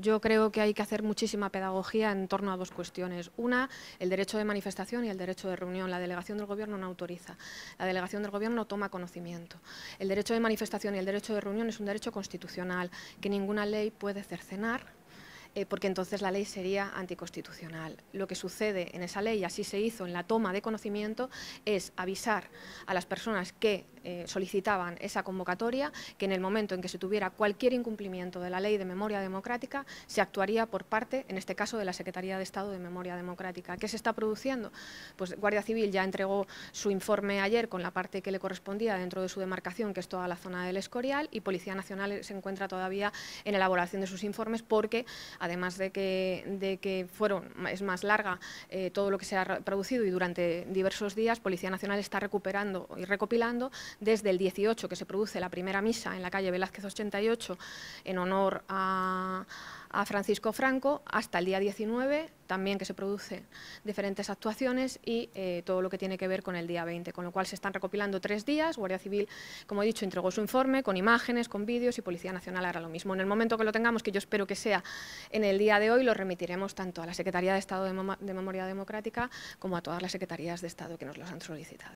yo creo que hay que hacer muchísima pedagogía en torno a dos cuestiones. Una, el derecho de manifestación y el derecho de reunión. La delegación del Gobierno no autoriza, la delegación del Gobierno toma conocimiento. El derecho de manifestación y el derecho de reunión es un derecho constitucional que ninguna ley puede cercenar eh, porque entonces la ley sería anticonstitucional. Lo que sucede en esa ley, y así se hizo en la toma de conocimiento, es avisar a las personas que eh, solicitaban esa convocatoria que en el momento en que se tuviera cualquier incumplimiento de la ley de memoria democrática, se actuaría por parte, en este caso, de la Secretaría de Estado de Memoria Democrática. ¿Qué se está produciendo? Pues Guardia Civil ya entregó su informe ayer con la parte que le correspondía dentro de su demarcación, que es toda la zona del Escorial, y Policía Nacional se encuentra todavía en elaboración de sus informes porque, además de que, de que fueron, es más larga eh, todo lo que se ha producido y durante diversos días Policía Nacional está recuperando y recopilando desde el 18 que se produce la primera misa en la calle Velázquez 88 en honor a a Francisco Franco hasta el día 19, también que se producen diferentes actuaciones y eh, todo lo que tiene que ver con el día 20, con lo cual se están recopilando tres días, Guardia Civil, como he dicho, entregó su informe con imágenes, con vídeos y Policía Nacional hará lo mismo. En el momento que lo tengamos, que yo espero que sea en el día de hoy, lo remitiremos tanto a la Secretaría de Estado de, de Memoria Democrática como a todas las secretarías de Estado que nos los han solicitado.